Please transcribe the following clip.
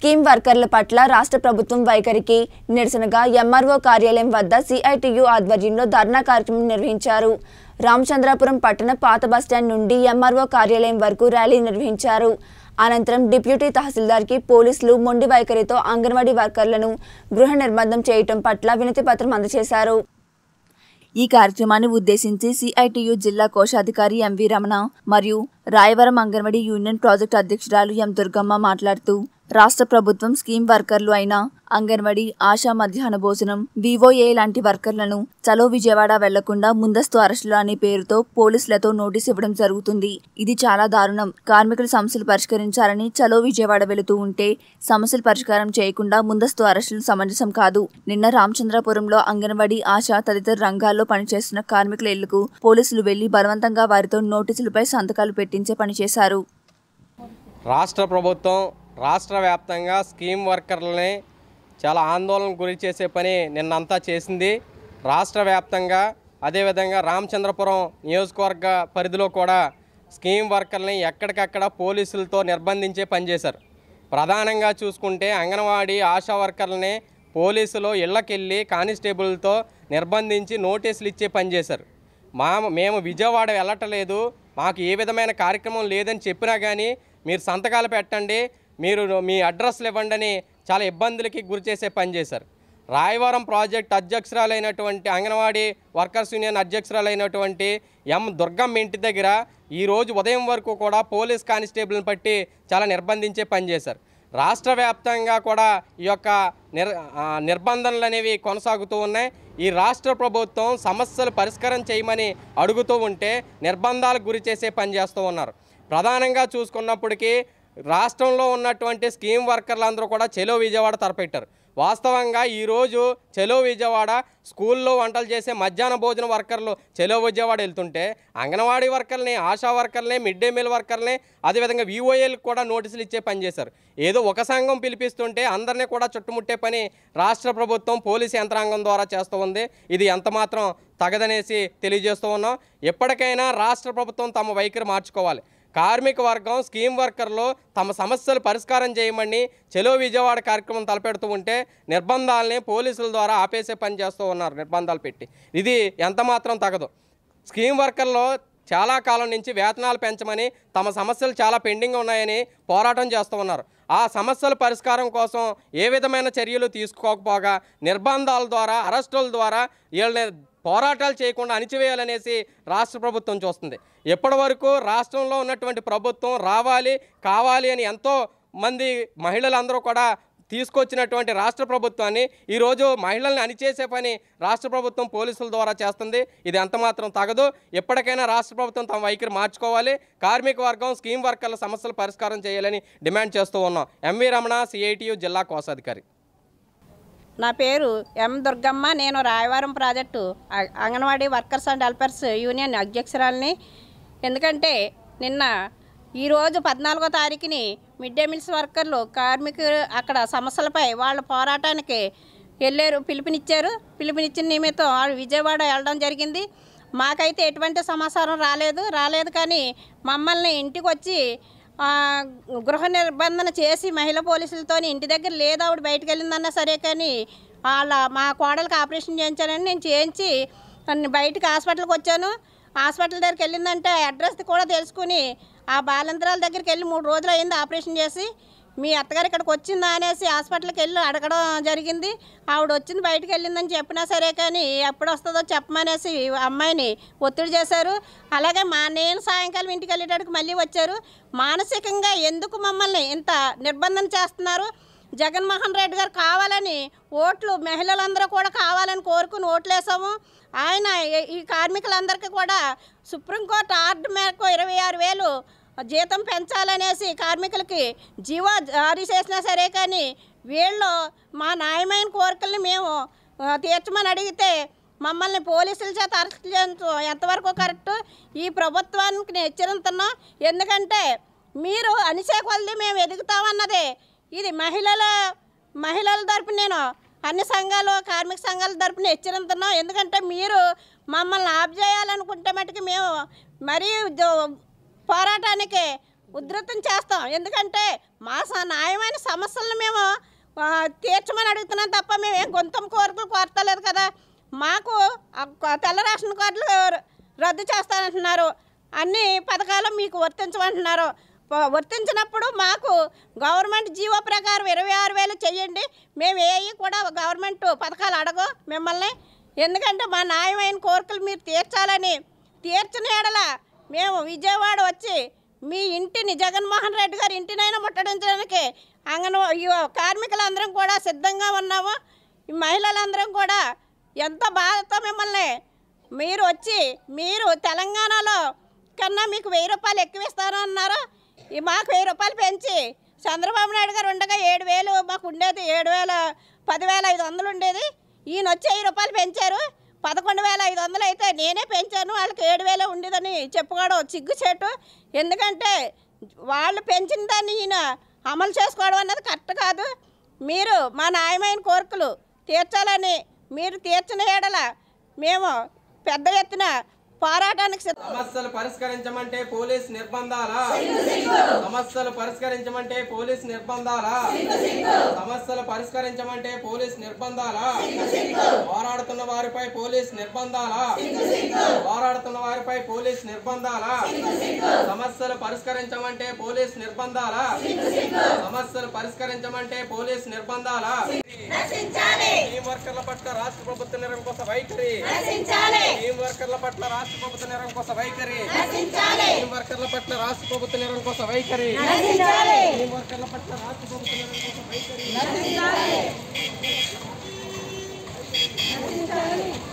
scheme వర్కర్ల పట్ల రాష్ట్ర ప్రభుత్వం వైఖరికి నిరసనగా ఎంఆర్ఓ కార్యాలయం వద్ద సిఐటియు ఆధ్వర్యంలో ధర్నా కార్యక్రమం నిర్వహించారు రామచంద్రాపురం పట్టణ పాత బస్టాండ్ నుండి ఎంఆర్ఓ కార్యాలయం వరకు ర్యాలీ నిర్వహించారు అనంతరం డిప్యూటీ తహసీల్దార్కి పోలీసులు మొండి వైఖరితో అంగన్వాడీ వర్కర్లను గృహ నిర్బంధం చేయటం పట్ల వినతి పత్రం అందజేశారు ఈ కార్యక్రమాన్ని ఉద్దేశించి సిఐటియు జిల్లా కోశాధికారి ఎంవి రమణ మరియు రాయవరం అంగన్వాడీ యూనియన్ ప్రాజెక్టు అధ్యక్షురాలు ఎం దుర్గమ్మ మాట్లాడుతూ రాష్ట్ర ప్రభుత్వం స్కీమ్ వర్కర్లు అయిన అంగన్వాడీ ఆశా మధ్యాహ్న భోజనం వివోఏ లాంటి వర్కర్లను చలో విజయవాడ వెళ్లకుండా ముందస్తు అరెస్టులు అనే పేరుతో పోలీసులతో నోటీస్ ఇవ్వడం జరుగుతుంది ఇది చాలా దారుణం కార్మికుల సమస్యలు పరిష్కరించాలని చలో విజయవాడ వెళుతూ ఉంటే సమస్యలు పరిష్కారం చేయకుండా ముందస్తు అరెస్టులు సమంజసం కాదు నిన్న రామచంద్రపురంలో అంగన్వాడీ ఆశా తదితర రంగాల్లో పనిచేస్తున్న కార్మికుల ఇళ్లకు పోలీసులు వెళ్లి బలవంతంగా వారితో నోటీసులపై సంతకాలు పెట్టించే పనిచేశారు రాష్ట్ర ప్రభుత్వం రాష్ట్ర వ్యాప్తంగా స్కీమ్ వర్కర్లని చాలా ఆందోళన గురి చేసే పని నిన్నంతా చేసింది రాష్ట్ర వ్యాప్తంగా అదేవిధంగా రామచంద్రపురం నియోజకవర్గ పరిధిలో కూడా స్కీమ్ వర్కర్ని ఎక్కడికక్కడ పోలీసులతో నిర్బంధించే పనిచేశారు ప్రధానంగా చూసుకుంటే అంగన్వాడీ ఆశా వర్కర్లని పోలీసులు ఇళ్లకెళ్ళి కానిస్టేబుల్తో నిర్బంధించి నోటీసులు ఇచ్చే పనిచేశారు మా మేము విజయవాడ వెళ్ళటం లేదు మాకు ఏ విధమైన కార్యక్రమం లేదని చెప్పినా కానీ మీరు సంతకాలు పెట్టండి మీరు మీ అడ్రస్లు ఇవ్వండి చాలా ఇబ్బందులకి గురి చేసే పనిచేశారు రాయవరం ప్రాజెక్ట్ అధ్యక్షురాలైనటువంటి అంగన్వాడీ వర్కర్స్ యూనియన్ అధ్యక్షురాలైనటువంటి ఎం దుర్గమ్మ ఇంటి దగ్గర ఈరోజు ఉదయం వరకు కూడా పోలీస్ కానిస్టేబుల్ని పట్టి చాలా నిర్బంధించే పనిచేశారు రాష్ట్ర వ్యాప్తంగా కూడా ఈ యొక్క నిర్ నిర్బంధనలు అనేవి కొనసాగుతూ ఉన్నాయి ఈ రాష్ట్ర ప్రభుత్వం సమస్యలు పరిష్కారం చేయమని అడుగుతూ ఉంటే నిర్బంధాలకు గురి చేసే పనిచేస్తూ ఉన్నారు ప్రధానంగా చూసుకున్నప్పటికీ రాష్ట్రంలో ఉన్నటువంటి స్కీమ్ వర్కర్లందరూ కూడా చెలో విజయవాడ తరపెట్టారు వాస్తవంగా ఈరోజు చెలో విజయవాడ స్కూల్లో వంటలు చేసే మధ్యాహ్న భోజన వర్కర్లు చెలో విజయవాడ వెళ్తుంటే అంగన్వాడీ వర్కర్ని ఆశా వర్కర్ని మిడ్ డే మీల్ వర్కర్ని అదేవిధంగా వీఓఏలకు కూడా నోటీసులు ఇచ్చే పనిచేశారు ఏదో ఒక సంఘం పిలిపిస్తుంటే అందరినీ కూడా చుట్టుముట్టే పని రాష్ట్ర ప్రభుత్వం పోలీసు యంత్రాంగం ద్వారా చేస్తూ ఉంది ఇది ఎంతమాత్రం తగదనేసి తెలియజేస్తూ ఉన్నాం ఎప్పటికైనా రాష్ట్ర ప్రభుత్వం తమ వైఖరి మార్చుకోవాలి కార్మిక వర్గం స్కీమ్ వర్కర్లు తమ సమస్యలు పరిష్కారం చేయమని చెలో విజయవాడ కార్యక్రమం తలపెడుతూ ఉంటే నిర్బంధాలని పోలీసుల ద్వారా ఆపేసే పని చేస్తూ ఉన్నారు నిర్బంధాలు పెట్టి ఇది ఎంత మాత్రం తగదు స్కీమ్ వర్కర్లో చాలా కాలం నుంచి వేతనాలు పెంచమని తమ సమస్యలు చాలా పెండింగ్ ఉన్నాయని పోరాటం చేస్తూ ఉన్నారు ఆ సమస్యల పరిష్కారం కోసం ఏ విధమైన చర్యలు తీసుకోకపోగా నిర్బంధాల ద్వారా అరెస్టుల ద్వారా వీళ్ళని పోరాటాలు చేయకుండా అణిచివేయాలనేసి రాష్ట్ర ప్రభుత్వం చూస్తుంది ఎప్పటి వరకు రాష్ట్రంలో ఉన్నటువంటి ప్రభుత్వం రావాలి కావాలి అని ఎంతో మంది మహిళలందరూ కూడా తీసుకొచ్చినటువంటి రాష్ట్ర ప్రభుత్వాన్ని ఈరోజు మహిళల్ని అణిచేసే పని రాష్ట్ర ప్రభుత్వం పోలీసుల ద్వారా చేస్తుంది ఇది ఎంత మాత్రం తగదు ఎప్పటికైనా రాష్ట్ర ప్రభుత్వం తమ వైఖరి మార్చుకోవాలి కార్మిక వర్గం స్కీమ్ వర్కర్ల సమస్యలు పరిష్కారం చేయాలని డిమాండ్ చేస్తూ ఉన్నాం ఎంవీ రమణ సిఐటియు జిల్లా కోశాధికారి నా పేరు ఎం దుర్గమ్మ నేను Rayavaram project anganwadi workers and helpers union అధ్యక్షురాలని ఎందుకంటే నిన్న ఈరోజు పద్నాలుగో తారీఖుని మిడ్ డే మీల్స్ వర్కర్లు కార్మికులు అక్కడ సమస్యలపై వాళ్ళ పోరాటానికి వెళ్ళారు పిలుపునిచ్చారు పిలుపునిచ్చిన నిమిత్తం వాళ్ళు విజయవాడ వెళ్ళడం జరిగింది మాకైతే ఎటువంటి సమాచారం రాలేదు రాలేదు కానీ మమ్మల్ని ఇంటికి వచ్చి గృహ నిర్బంధన చేసి మహిళ పోలీసులతో ఇంటి దగ్గర లేదా ఆవిడ బయటకు వెళ్ళిందన్నా సరే కానీ వాళ్ళ మా కోడలకు ఆపరేషన్ చేయించానని నేను చేయించి బయటకు హాస్పిటల్కి వచ్చాను హాస్పిటల్ దగ్గరికి వెళ్ళిందంటే అడ్రస్ కూడా తెలుసుకుని ఆ బాలంతరాల దగ్గరికి వెళ్ళి మూడు రోజులు అయింది ఆపరేషన్ చేసి మీ అత్తగారు ఇక్కడికి వచ్చిందా అనేసి హాస్పిటల్కి వెళ్ళి అడగడం జరిగింది ఆవిడ వచ్చింది బయటకు వెళ్ళిందని చెప్పినా సరే కానీ ఎప్పుడు వస్తుందో చెప్పమనేసి అమ్మాయిని ఒత్తిడి చేశారు అలాగే మా నేను సాయంకాలం ఇంటికి వెళ్ళేటానికి మళ్ళీ వచ్చారు మానసికంగా ఎందుకు మమ్మల్ని ఇంత నిర్బంధం చేస్తున్నారు జగన్మోహన్ రెడ్డి గారు కావాలని ఓట్లు మహిళలందరూ కూడా కావాలని కోరుకుని ఓట్లు వేసాము ఆయన ఈ కార్మికులందరికీ కూడా సుప్రీంకోర్టు ఆర్డర్ మేరకు ఇరవై ఆరు వేలు జీతం పెంచాలనేసి కార్మికులకి జీవో జారీ చేసినా సరే కానీ వీళ్ళు మా న్యాయమైన కోరికల్ని మేము తీర్చమని అడిగితే మమ్మల్ని పోలీసుల చేత అరెస్ట్ చేయడం ఎంతవరకు కరెక్ట్ ఈ ప్రభుత్వానికి నేను హెచ్చరిస్తున్నాం ఎందుకంటే మీరు అనిసే కొలది మేము ఎదుగుతామన్నదే ఇది మహిళల మహిళల తరపు నేను అన్ని సంఘాలు కార్మిక సంఘాల తరపున హెచ్చరిస్తున్నాం ఎందుకంటే మీరు మమ్మల్ని ఆప్ చేయాలనుకుంటే మటుకు మేము మరీ పోరాటానికి ఉధృతం చేస్తాం ఎందుకంటే మా న్యాయమైన సమస్యలను మేము తీర్చమని అడుగుతున్నాం తప్ప మేము ఏం గొంతం కోరికలు కోరతలేదు కదా మాకు తెల్ల రేషన్ కార్డులు రద్దు చేస్తానంటున్నారు అన్ని పథకాలు మీకు వర్తించమంటున్నారు వర్తించినప్పుడు మాకు గవర్నమెంట్ జీవో ప్రకారం ఇరవై ఆరు వేలు చెయ్యండి మేము ఏవి కూడా గవర్నమెంట్ పథకాలు అడగో మిమ్మల్ని ఎందుకంటే మా న్యాయమైన కోరికలు మీరు తీర్చాలని తీర్చిన ఏడల మేము విజయవాడ వచ్చి మీ ఇంటిని జగన్మోహన్ రెడ్డి గారి ఇంటినైనా ముట్టడించడానికి అంగన కార్మికులందరం కూడా సిద్ధంగా ఉన్నాము ఈ మహిళలందరం కూడా ఎంత బాధతో మిమ్మల్ని మీరు వచ్చి మీరు తెలంగాణలో కన్నా మీకు వెయ్యి రూపాయలు ఎక్కువ అన్నారు ఈ మాకు వెయ్యి రూపాయలు పెంచి చంద్రబాబు నాయుడు గారు ఉండగా ఏడు వేలు మాకు ఉండేది ఏడు వేల పదివేల ఐదు వందలు ఉండేది ఈయన వచ్చి వెయ్యి రూపాయలు పెంచారు పదకొండు వేల ఐదు వందలు అయితే నేనే పెంచాను వాళ్ళకి ఏడు వేలే ఉండేదని చెప్పుకోవడం సిగ్గుచేటు ఎందుకంటే వాళ్ళు పెంచిన దాన్ని ఈయన అమలు చేసుకోవడం అన్నది కరెక్ట్ కాదు మీరు మా న్యాయమైన కోరికలు తీర్చాలని మీరు తీర్చిన ఏడల మేము పెద్ద ఎత్తున పోరాటానికి సమస్యలు పరిష్కరించమంటే పోలీస్ నిర్బంధాల సమస్యలు పరిష్కరించమంటే పోలీస్ నిర్బంధాల సమస్యలు పరిష్కరించమంటే పోలీస్ నిర్బంధాల పోరాడుతున్న వారిపై పోలీస్ నిర్బంధాల పోరాడుతున్న వారిపై పోలీస్ నిర్బంధాల సమస్యలు పరిష్కరించమంటే పోలీస్ నిర్బంధాల సమస్యలు పరిష్కరించమంటే పోలీస్ నిర్బంధాల టీం వర్కర్ల పట్ల రాష్ట్ర ప్రభుత్వ నిర్వహణ కోసం వైఖరి టీం వర్కర్ల పట్ల రాష్ట్ర రాష్ట్ర ప్రభుత్వ నిర్వహణ కోసం వైఖరి టీమ్ వర్కర్ల పట్ల రాష్ట్ర ప్రభుత్వ నిర్వహణ కోసం వైఖరి టీమ్ వర్కర్ల పట్ల రాష్ట్ర ప్రభుత్వ నిర్వహణ కోసం వైఖరి